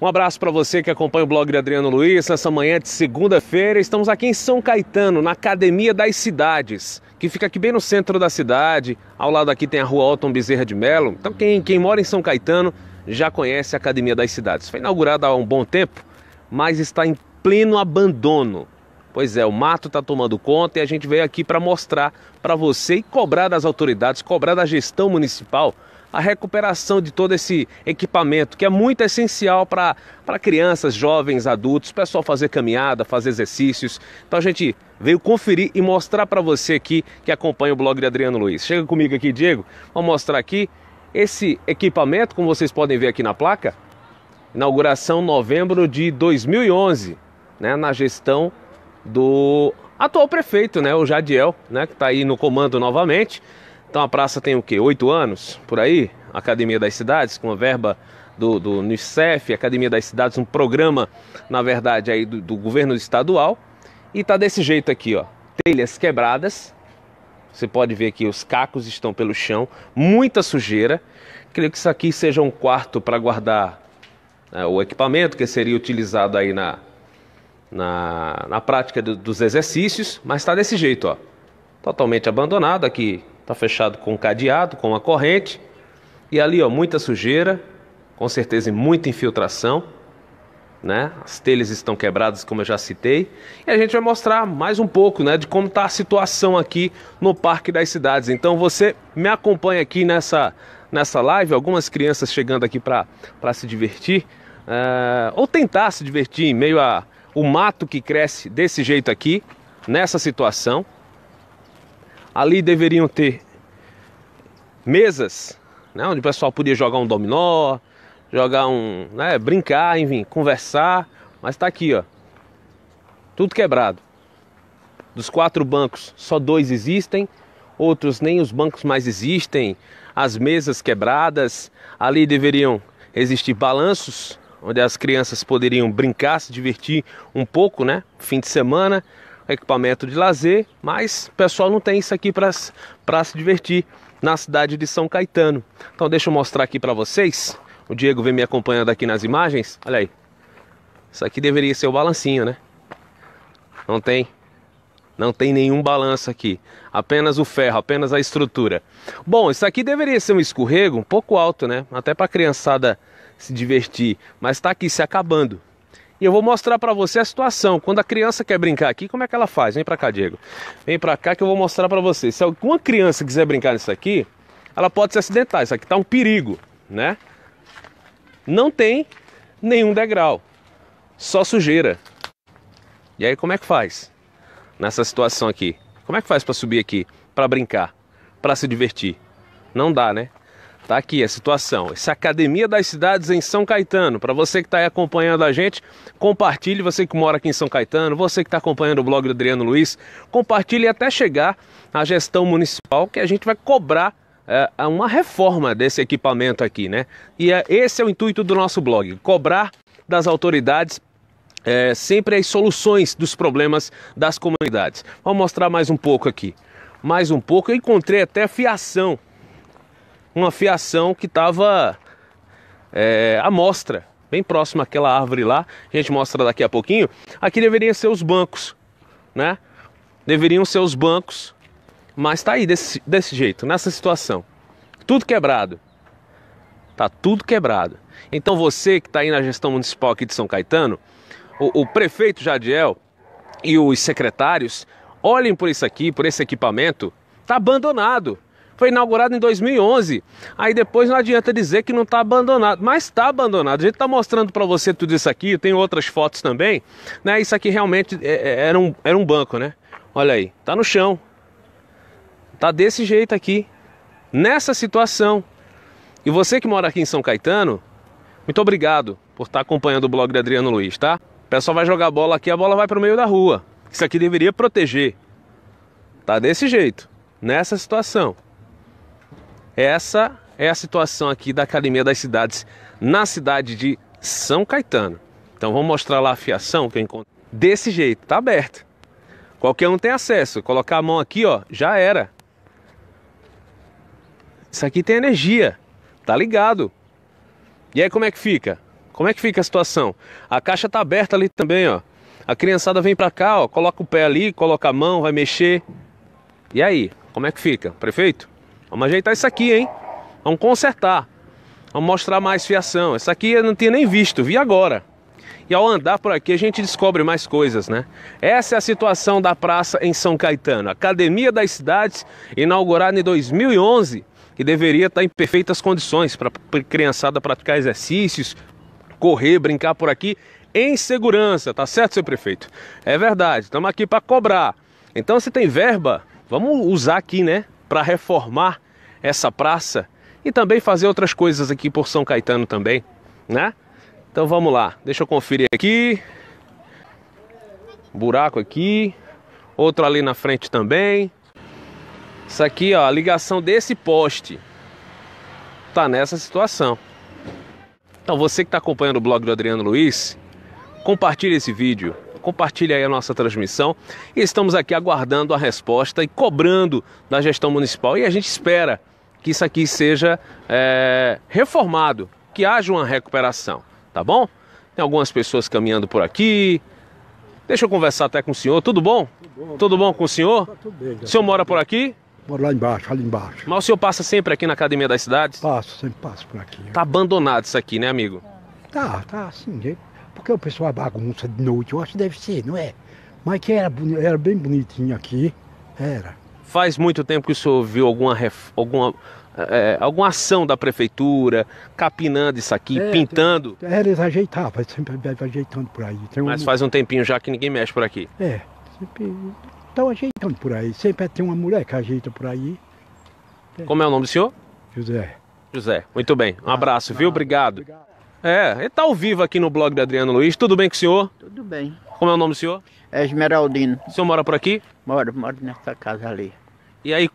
Um abraço para você que acompanha o blog de Adriano Luiz. Nessa manhã de segunda-feira, estamos aqui em São Caetano, na Academia das Cidades, que fica aqui bem no centro da cidade. Ao lado aqui tem a rua Alton Bezerra de Melo. Então, quem, quem mora em São Caetano já conhece a Academia das Cidades. Foi inaugurada há um bom tempo, mas está em pleno abandono. Pois é, o mato está tomando conta e a gente veio aqui para mostrar para você e cobrar das autoridades, cobrar da gestão municipal a recuperação de todo esse equipamento, que é muito essencial para crianças, jovens, adultos, pessoal fazer caminhada, fazer exercícios. Então a gente veio conferir e mostrar para você aqui que acompanha o blog de Adriano Luiz. Chega comigo aqui, Diego, vou mostrar aqui esse equipamento, como vocês podem ver aqui na placa, inauguração novembro de 2011, né, na gestão do atual prefeito, né, o Jadiel, né, que está aí no comando novamente. Então a praça tem o quê? Oito anos por aí? Academia das Cidades, com a verba do, do Unicef, Academia das Cidades, um programa, na verdade, aí do, do governo estadual. E tá desse jeito aqui, ó. Telhas quebradas. Você pode ver que os cacos estão pelo chão, muita sujeira. Creio que isso aqui seja um quarto para guardar né, o equipamento que seria utilizado aí na, na, na prática do, dos exercícios, mas está desse jeito, ó. Totalmente abandonado aqui. Está fechado com cadeado, com uma corrente. E ali, ó, muita sujeira, com certeza muita infiltração. Né? As telhas estão quebradas, como eu já citei. E a gente vai mostrar mais um pouco, né, de como está a situação aqui no Parque das Cidades. Então você me acompanha aqui nessa nessa live, algumas crianças chegando aqui para se divertir, uh, ou tentar se divertir em meio a o mato que cresce desse jeito aqui, nessa situação. Ali deveriam ter mesas, né, onde o pessoal podia jogar um dominó, jogar um, né, brincar, enfim, conversar, mas está aqui, ó. Tudo quebrado. Dos quatro bancos, só dois existem, outros nem os bancos mais existem, as mesas quebradas, ali deveriam existir balanços onde as crianças poderiam brincar, se divertir um pouco, né? Fim de semana, equipamento de lazer, mas o pessoal não tem isso aqui para se divertir na cidade de São Caetano. Então deixa eu mostrar aqui para vocês. O Diego vem me acompanhando aqui nas imagens. Olha aí. Isso aqui deveria ser o balancinho, né? Não tem. Não tem nenhum balanço aqui. Apenas o ferro, apenas a estrutura. Bom, isso aqui deveria ser um escorrego um pouco alto, né? Até para a criançada se divertir. Mas está aqui se acabando. E eu vou mostrar para você a situação. Quando a criança quer brincar aqui, como é que ela faz? Vem para cá, Diego. Vem para cá que eu vou mostrar para você. Se alguma criança quiser brincar nisso aqui, ela pode se acidentar. Isso aqui tá um perigo, né? Não tem nenhum degrau. Só sujeira. E aí como é que faz? Nessa situação aqui. Como é que faz para subir aqui, para brincar, para se divertir? Não dá, né? Tá aqui a situação. Essa Academia das Cidades em São Caetano. Para você que está aí acompanhando a gente, compartilhe. Você que mora aqui em São Caetano, você que está acompanhando o blog do Adriano Luiz, compartilhe até chegar à gestão municipal que a gente vai cobrar é, uma reforma desse equipamento aqui, né? E é, esse é o intuito do nosso blog: cobrar das autoridades é, sempre as soluções dos problemas das comunidades. Vou mostrar mais um pouco aqui. Mais um pouco. Eu encontrei até fiação uma fiação que estava é, à mostra, bem próximo àquela árvore lá. A gente mostra daqui a pouquinho. Aqui deveriam ser os bancos, né? Deveriam ser os bancos, mas tá aí desse, desse jeito, nessa situação. Tudo quebrado. Tá tudo quebrado. Então você que está aí na gestão municipal aqui de São Caetano, o, o prefeito Jadiel e os secretários olhem por isso aqui, por esse equipamento, tá abandonado. Foi inaugurado em 2011. Aí depois não adianta dizer que não está abandonado, mas está abandonado. A gente está mostrando para você tudo isso aqui. Tem outras fotos também, né? Isso aqui realmente é, é, era um, era um banco, né? Olha aí, tá no chão. Tá desse jeito aqui, nessa situação. E você que mora aqui em São Caetano, muito obrigado por estar tá acompanhando o blog de Adriano Luiz, tá? O pessoal vai jogar bola aqui, a bola vai para o meio da rua. Isso aqui deveria proteger. Tá desse jeito, nessa situação. Essa é a situação aqui da Academia das Cidades na cidade de São Caetano. Então vamos mostrar lá a fiação que eu encontro. Desse jeito, tá aberto. Qualquer um tem acesso. Colocar a mão aqui, ó, já era. Isso aqui tem energia, tá ligado. E aí como é que fica? Como é que fica a situação? A caixa tá aberta ali também, ó. A criançada vem para cá, ó, coloca o pé ali, coloca a mão, vai mexer. E aí, como é que fica? Prefeito? Vamos ajeitar isso aqui, hein? Vamos consertar. Vamos mostrar mais fiação. Essa aqui eu não tinha nem visto, vi agora. E ao andar por aqui a gente descobre mais coisas, né? Essa é a situação da praça em São Caetano. Academia das Cidades, inaugurada em 2011, que deveria estar em perfeitas condições para a criançada praticar exercícios, correr, brincar por aqui em segurança, tá certo, seu prefeito? É verdade, estamos aqui para cobrar. Então, se tem verba, vamos usar aqui, né? para reformar essa praça e também fazer outras coisas aqui por São Caetano também, né? Então vamos lá, deixa eu conferir aqui. Buraco aqui, outro ali na frente também. Isso aqui, ó, a ligação desse poste tá nessa situação. Então você que está acompanhando o blog do Adriano Luiz, compartilhe esse vídeo, compartilhe aí a nossa transmissão. E estamos aqui aguardando a resposta e cobrando da gestão municipal. E a gente espera que isso aqui seja é, reformado, que haja uma recuperação, tá bom? Tem algumas pessoas caminhando por aqui. Deixa eu conversar até com o senhor. Tudo bom? Tudo bom, tudo bom com o senhor? Tá tudo bem. O senhor mora por aqui? Moro lá embaixo, ali embaixo. Mas o senhor passa sempre aqui na Academia das Cidades? Passo, sempre passo por aqui. Tá abandonado isso aqui, né, amigo? Tá, tá assim, porque o pessoal bagunça de noite, eu acho que deve ser, não é? Mas que era, era bem bonitinho aqui, era. Faz muito tempo que o senhor viu alguma, alguma, é, é, alguma ação da prefeitura, capinando isso aqui, é, pintando? É, eles ajeitavam, sempre ajeitando por aí. Tem Mas um... faz um tempinho já que ninguém mexe por aqui. É, sempre estão ajeitando por aí. Sempre tem uma mulher que ajeita por aí. É. Como é o nome do senhor? José. José, muito bem. Um ah, abraço, ah, viu? obrigado. obrigado. É, ele está ao vivo aqui no blog do Adriano Luiz. Tudo bem com o senhor? Tudo bem. Como é o nome do senhor? É Esmeraldino. O senhor mora por aqui? Moro, moro nessa casa ali. E aí,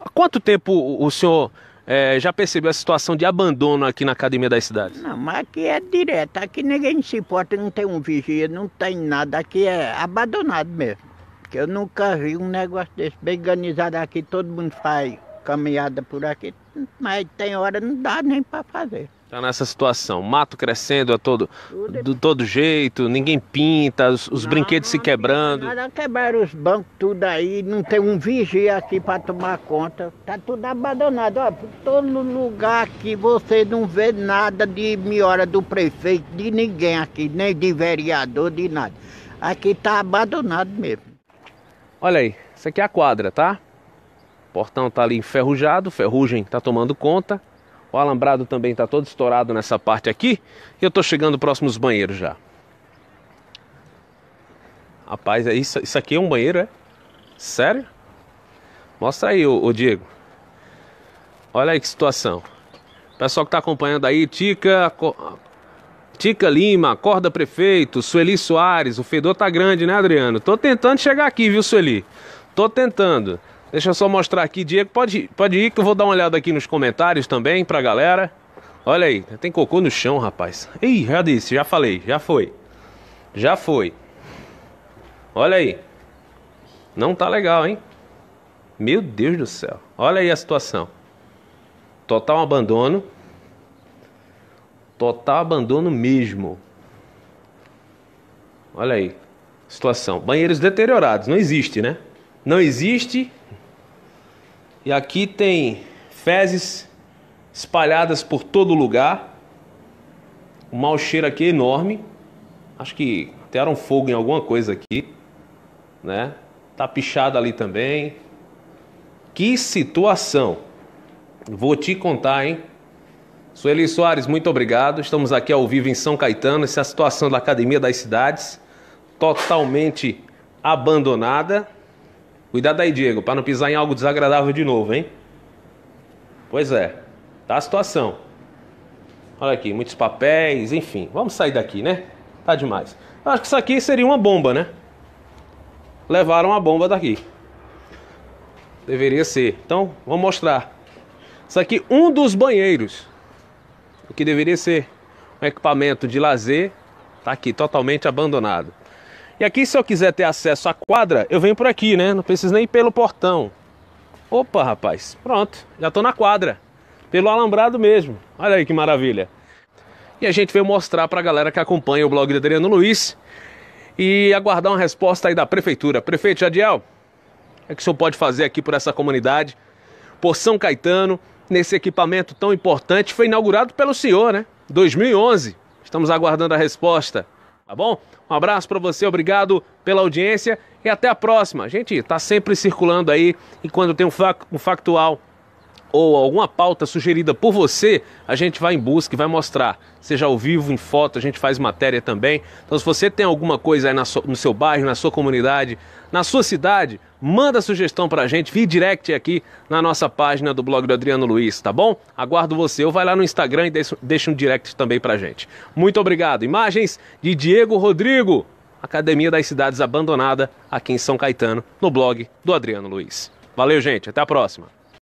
há quanto tempo o senhor é, já percebeu a situação de abandono aqui na Academia das Cidades? Não, mas aqui é direto. Aqui ninguém se importa, não tem um vigia, não tem nada. Aqui é abandonado mesmo. Porque eu nunca vi um negócio desse bem organizado aqui. Todo mundo faz caminhada por aqui, mas tem hora não dá nem para fazer. Tá nessa situação, mato crescendo a é todo, de todo jeito, ninguém pinta, os, os não, brinquedos se quebrando. Nada, quebraram os bancos tudo aí, não tem um vigia aqui para tomar conta. Tá tudo abandonado, ó, todo lugar aqui você não vê nada de melhora do prefeito, de ninguém aqui, nem de vereador, de nada. Aqui tá abandonado mesmo. Olha aí, isso aqui é a quadra, tá? O portão tá ali enferrujado, ferrugem tá tomando conta. O alambrado também está todo estourado nessa parte aqui. E eu estou chegando próximo aos banheiros já. Rapaz, é isso, isso aqui é um banheiro, é? Sério? Mostra aí, ô, ô Diego. Olha aí que situação. Pessoal que está acompanhando aí, Tica, Tica Lima, Corda Prefeito, Sueli Soares, o fedor tá grande, né, Adriano? Tô tentando chegar aqui, viu, Sueli? Tô tentando. Deixa eu só mostrar aqui, Diego. Pode, ir, pode ir que eu vou dar uma olhada aqui nos comentários também pra galera. Olha aí, tem cocô no chão, rapaz. Ih, já disse, já falei, já foi. Já foi. Olha aí. Não tá legal, hein? Meu Deus do céu. Olha aí a situação. Total abandono. Total abandono mesmo. Olha aí. Situação. Banheiros deteriorados. Não existe, né? Não existe e aqui tem fezes espalhadas por todo lugar. O mau cheiro aqui é enorme. Acho que deram fogo em alguma coisa aqui, né? Tá pichado ali também. Que situação! Vou te contar, hein? Sueli Soares, muito obrigado. Estamos aqui ao vivo em São Caetano. Essa é a situação da Academia das Cidades, totalmente abandonada. Cuidado aí, Diego, para não pisar em algo desagradável de novo, hein? Pois é, tá a situação. Olha aqui, muitos papéis, enfim. Vamos sair daqui, né? Tá demais. Acho que isso aqui seria uma bomba, né? Levaram a bomba daqui. Deveria ser. Então, vou mostrar. Isso aqui, um dos banheiros. O que deveria ser um equipamento de lazer, tá aqui totalmente abandonado. E aqui, se eu quiser ter acesso à quadra, eu venho por aqui, né? Não preciso nem ir pelo portão. Opa, rapaz, pronto, já estou na quadra. Pelo alambrado mesmo. Olha aí que maravilha. E a gente veio mostrar para a galera que acompanha o blog de Adriano Luiz e aguardar uma resposta aí da prefeitura. Prefeito Jadiel, o é que o senhor pode fazer aqui por essa comunidade, por São Caetano, nesse equipamento tão importante? Foi inaugurado pelo senhor, né? 2011. Estamos aguardando a resposta. Tá bom? Um abraço para você, obrigado pela audiência e até a próxima. A gente tá sempre circulando aí e quando tem um factual ou alguma pauta sugerida por você, a gente vai em busca e vai mostrar. Seja ao vivo, em foto, a gente faz matéria também. Então, se você tem alguma coisa aí no seu bairro, na sua comunidade, na sua cidade, manda sugestão pra gente, via direct aqui na nossa página do blog do Adriano Luiz, tá bom? Aguardo você, ou vai lá no Instagram e deixa um direct também pra gente. Muito obrigado. Imagens de Diego Rodrigo, Academia das Cidades Abandonada, aqui em São Caetano, no blog do Adriano Luiz. Valeu, gente, até a próxima.